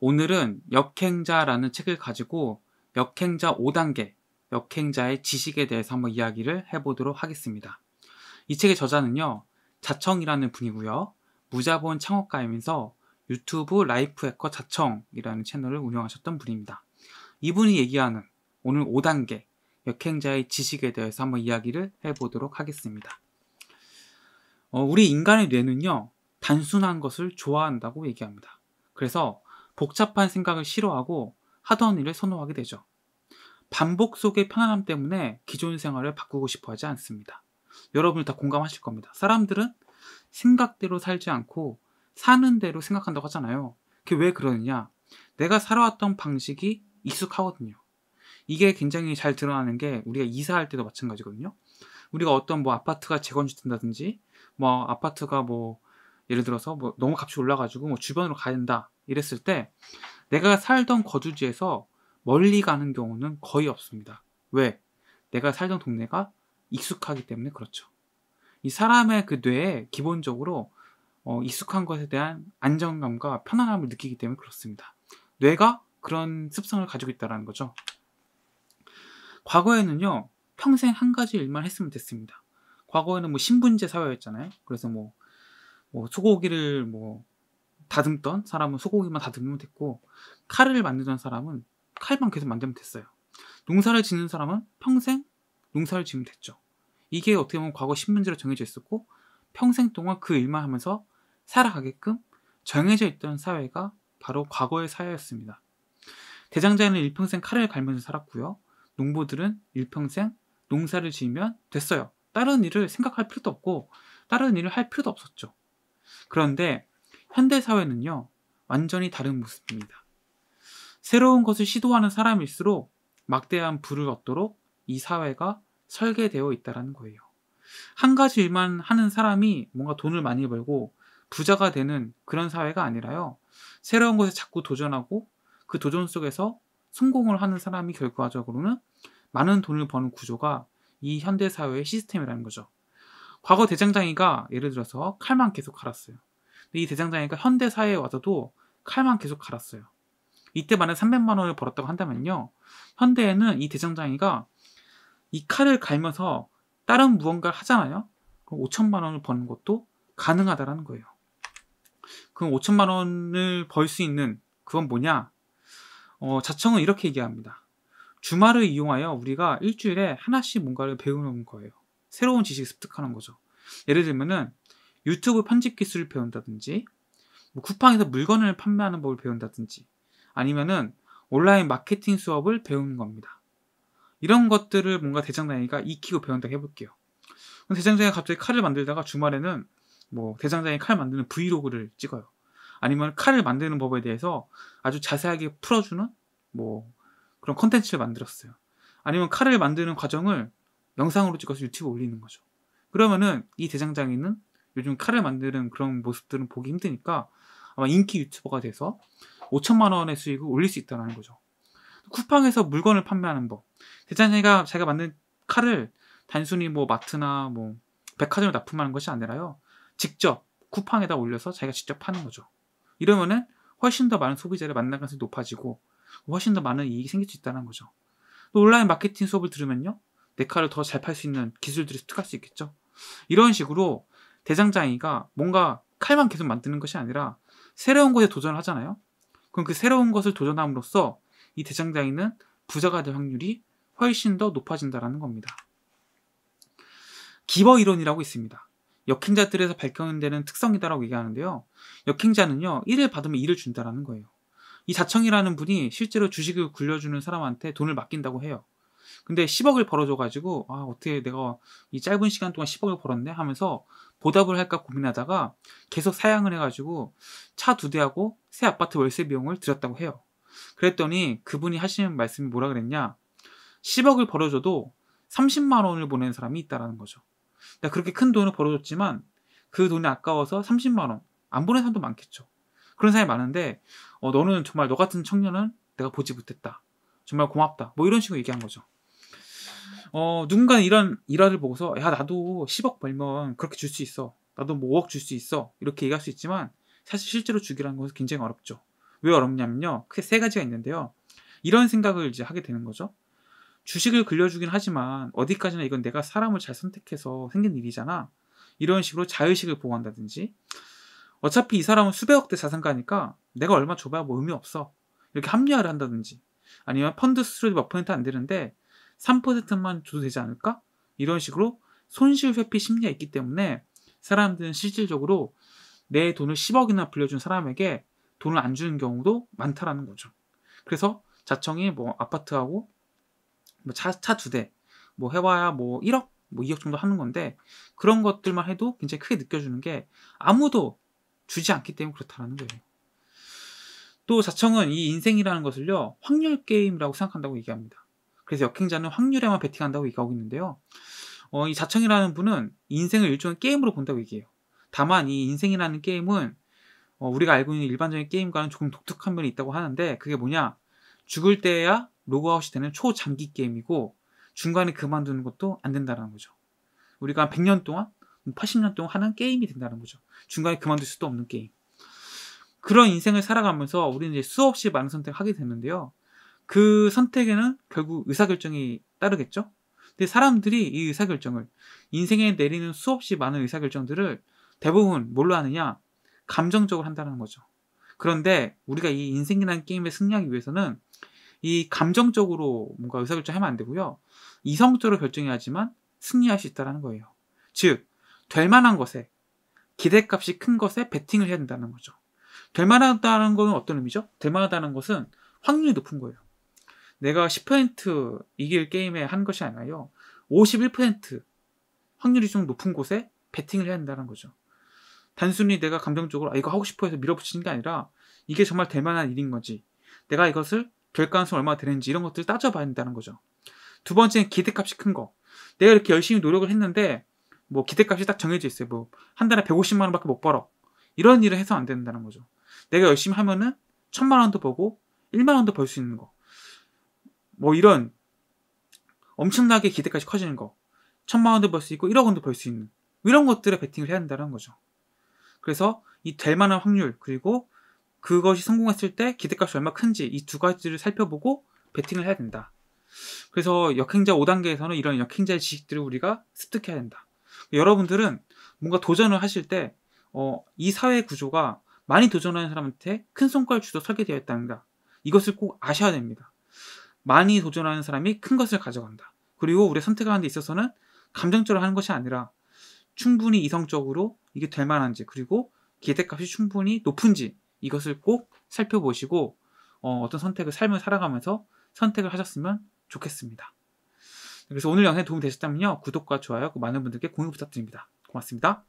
오늘은 역행자라는 책을 가지고 역행자 5단계, 역행자의 지식에 대해서 한번 이야기를 해보도록 하겠습니다. 이 책의 저자는요, 자청이라는 분이고요, 무자본 창업가이면서 유튜브 라이프 해커 자청이라는 채널을 운영하셨던 분입니다. 이분이 얘기하는 오늘 5단계, 역행자의 지식에 대해서 한번 이야기를 해보도록 하겠습니다. 어, 우리 인간의 뇌는요, 단순한 것을 좋아한다고 얘기합니다. 그래서 복잡한 생각을 싫어하고 하던 일을 선호하게 되죠. 반복 속의 편안함 때문에 기존 생활을 바꾸고 싶어 하지 않습니다. 여러분이다 공감하실 겁니다. 사람들은 생각대로 살지 않고 사는 대로 생각한다고 하잖아요. 그게 왜 그러느냐? 내가 살아왔던 방식이 익숙하거든요. 이게 굉장히 잘 드러나는 게 우리가 이사할 때도 마찬가지거든요. 우리가 어떤 뭐 아파트가 재건축된다든지 뭐 아파트가 뭐 예를 들어서 뭐 너무 값이 올라가지고 뭐 주변으로 가야 된다. 이랬을 때 내가 살던 거주지에서 멀리 가는 경우는 거의 없습니다. 왜? 내가 살던 동네가 익숙하기 때문에 그렇죠. 이 사람의 그 뇌에 기본적으로 어, 익숙한 것에 대한 안정감과 편안함을 느끼기 때문에 그렇습니다. 뇌가 그런 습성을 가지고 있다는 거죠. 과거에는요, 평생 한 가지 일만 했으면 됐습니다. 과거에는 뭐 신분제 사회였잖아요. 그래서 뭐, 뭐 소고기를 뭐 다듬던 사람은 소고기만 다듬으면 됐고 칼을 만드던 사람은 칼만 계속 만들면 됐어요. 농사를 짓는 사람은 평생 농사를 짓으면 됐죠. 이게 어떻게 보면 과거 신문지로 정해져 있었고 평생 동안 그 일만 하면서 살아가게끔 정해져 있던 사회가 바로 과거의 사회였습니다. 대장자는 일평생 칼을 갈면서 살았고요. 농부들은 일평생 농사를 지으면 됐어요. 다른 일을 생각할 필요도 없고 다른 일을 할 필요도 없었죠. 그런데 현대 사회는요, 완전히 다른 모습입니다. 새로운 것을 시도하는 사람일수록 막대한 부를 얻도록 이 사회가 설계되어 있다는 거예요. 한 가지 일만 하는 사람이 뭔가 돈을 많이 벌고 부자가 되는 그런 사회가 아니라요. 새로운 것에 자꾸 도전하고 그 도전 속에서 성공을 하는 사람이 결과적으로는 많은 돈을 버는 구조가 이 현대사회의 시스템이라는 거죠. 과거 대장장이가 예를 들어서 칼만 계속 갈았어요. 이 대장장이가 그러니까 현대 사회에 와서도 칼만 계속 갈았어요. 이때 만에 300만 원을 벌었다고 한다면요. 현대에는 이 대장장이가 이 칼을 갈면서 다른 무언가를 하잖아요. 그럼 5천만 원을 버는 것도 가능하다라는 거예요. 그럼 5천만 원을 벌 수 있는 그건 뭐냐? 어, 자청은 이렇게 얘기합니다. 주말을 이용하여 우리가 일주일에 하나씩 뭔가를 배우는 거예요. 새로운 지식 습득하는 거죠. 예를 들면은 유튜브 편집 기술을 배운다든지 뭐 쿠팡에서 물건을 판매하는 법을 배운다든지 아니면은 온라인 마케팅 수업을 배우는 겁니다. 이런 것들을 뭔가 대장장이가 익히고 배운다고 해볼게요. 대장장이가 갑자기 칼을 만들다가 주말에는 뭐 대장장이 칼 만드는 브이로그를 찍어요. 아니면 칼을 만드는 법에 대해서 아주 자세하게 풀어주는 뭐 그런 컨텐츠를 만들었어요. 아니면 칼을 만드는 과정을 영상으로 찍어서 유튜브 올리는 거죠. 그러면은 이 대장장이는 요즘 칼을 만드는 그런 모습들은 보기 힘드니까 아마 인기 유튜버가 돼서 5천만 원의 수익을 올릴 수 있다는 거죠. 쿠팡에서 물건을 판매하는 법. 대장이가 자기가 만든 칼을 단순히 뭐 마트나 뭐 백화점에 납품하는 것이 아니라요. 직접 쿠팡에다 올려서 자기가 직접 파는 거죠. 이러면은 훨씬 더 많은 소비자를 만날 가능성이 높아지고 훨씬 더 많은 이익이 생길 수 있다는 거죠. 또 온라인 마케팅 수업을 들으면요. 내 칼을 더 잘 팔 수 있는 기술들을 습득할 수 있겠죠. 이런 식으로 대장장이가 뭔가 칼만 계속 만드는 것이 아니라 새로운 것에 도전을 하잖아요. 그럼 그 새로운 것을 도전함으로써 이 대장장이는 부자가 될 확률이 훨씬 더 높아진다라는 겁니다. 기버 이론이라고 있습니다. 역행자들에서 발견되는 특성이다라고 얘기하는데요. 역행자는요, 일을 받으면 일을 준다라는 거예요. 이 자청이라는 분이 실제로 주식을 굴려주는 사람한테 돈을 맡긴다고 해요. 근데 10억을 벌어줘가지고 아 어떻게 내가 이 짧은 시간 동안 10억을 벌었네 하면서 보답을 할까 고민하다가 계속 사양을 해가지고 차 두 대하고 새 아파트 월세 비용을 드렸다고 해요. 그랬더니 그분이 하시는 말씀이 뭐라 그랬냐 10억을 벌어줘도 30만 원을 보낸 사람이 있다라는 거죠. 그러 그러니까 그렇게 큰 돈을 벌어줬지만 그 돈이 아까워서 30만 원 안 보낸 사람도 많겠죠. 그런 사람이 많은데 어, 너는 정말 너 같은 청년은 내가 보지 못했다. 정말 고맙다. 뭐 이런 식으로 얘기한 거죠. 어, 누군가 이런 일화를 보고서 야 나도 10억 벌면 그렇게 줄 수 있어. 나도 뭐 5억 줄 수 있어. 이렇게 얘기할 수 있지만 사실 실제로 주기라는 것은 굉장히 어렵죠. 왜 어렵냐면요. 크게 세 가지가 있는데요. 이런 생각을 이제 하게 되는 거죠. 주식을 글려주긴 하지만 어디까지나 이건 내가 사람을 잘 선택해서 생긴 일이잖아. 이런 식으로 자의식을 보호한다든지 어차피 이 사람은 수백억 대 자산가니까 내가 얼마 줘봐야 뭐 의미 없어. 이렇게 합리화를 한다든지 아니면 펀드 수수료도 몇 퍼센트 안 되는데 3%만 줘도 되지 않을까? 이런 식으로 손실 회피 심리가 있기 때문에 사람들은 실질적으로 내 돈을 10억이나 빌려준 사람에게 돈을 안 주는 경우도 많다라는 거죠. 그래서 자청이 뭐 아파트하고 뭐 차차 두 대, 뭐 해와야 뭐 1억, 뭐 2억 정도 하는 건데 그런 것들만 해도 굉장히 크게 느껴지는게 아무도 주지 않기 때문에 그렇다라는 거예요. 또 자청은 이 인생이라는 것을요 확률 게임이라고 생각한다고 얘기합니다. 그래서 역행자는 확률에만 베팅한다고 얘기하고 있는데요. 어, 이 자청이라는 분은 인생을 일종의 게임으로 본다고 얘기해요. 다만 이 인생이라는 게임은 어, 우리가 알고 있는 일반적인 게임과는 조금 독특한 면이 있다고 하는데 그게 뭐냐? 죽을 때야 로그아웃이 되는 초장기 게임이고 중간에 그만두는 것도 안 된다는 거죠. 우리가 한 100년 동안, 80년 뭐 동안 하는 게임이 된다는 거죠. 중간에 그만둘 수도 없는 게임. 그런 인생을 살아가면서 우리는 이제 수없이 많은 선택을 하게 되는데요. 그 선택에는 결국 의사결정이 따르겠죠? 근데 사람들이 이 의사결정을, 인생에 내리는 수없이 많은 의사결정들을 대부분 뭘로 하느냐? 감정적으로 한다는 거죠. 그런데 우리가 이 인생이라는 게임에 승리하기 위해서는 이 감정적으로 뭔가 의사결정 을 하면 안 되고요. 이성적으로 결정해야지만 승리할 수 있다는 거예요. 즉, 될 만한 것에, 기대값이 큰 것에 베팅을 해야 된다는 거죠. 될 만하다는 것은 어떤 의미죠? 될 만하다는 것은 확률이 높은 거예요. 내가 10% 이길 게임에 한 것이 아니라요. 51% 확률이 좀 높은 곳에 배팅을 해야 한다는 거죠. 단순히 내가 감정적으로 아, 이거 하고 싶어 해서 밀어붙이는 게 아니라 이게 정말 될 만한 일인 건지 내가 이것을 될 가능성이 얼마나 되는지 이런 것들을 따져봐야 한다는 거죠. 두 번째는 기대값이 큰 거. 내가 이렇게 열심히 노력을 했는데 뭐 기대값이 딱 정해져 있어요. 뭐 한 달에 150만 원밖에 못 벌어. 이런 일을 해서 안 된다는 거죠. 내가 열심히 하면은 천만 원도 벌고 1만 원도 벌 수 있는 거. 뭐 이런 엄청나게 기대까지 커지는 거. 천만 원도 벌 수 있고 1억 원도 벌 수 있는 이런 것들에 베팅을 해야 된다는 거죠. 그래서 이 될 만한 확률 그리고 그것이 성공했을 때 기대값이 얼마 큰지 이 두 가지를 살펴보고 베팅을 해야 된다. 그래서 역행자 5단계에서는 이런 역행자의 지식들을 우리가 습득해야 된다. 여러분들은 뭔가 도전을 하실 때, 어, 이 사회 구조가 많이 도전하는 사람한테 큰 성과를 주도 설계되어 있다는가. 이것을 꼭 아셔야 됩니다. 많이 도전하는 사람이 큰 것을 가져간다. 그리고 우리 선택하는 데 있어서는 감정적으로 하는 것이 아니라 충분히 이성적으로 이게 될 만한지 그리고 기대값이 충분히 높은지 이것을 꼭 살펴보시고 어, 떤 선택을 삶을 살아가면서 선택을 하셨으면 좋겠습니다. 그래서 오늘 영상에 도움이 되셨다면요 구독과 좋아요 그 많은 분들께 공유 부탁드립니다. 고맙습니다.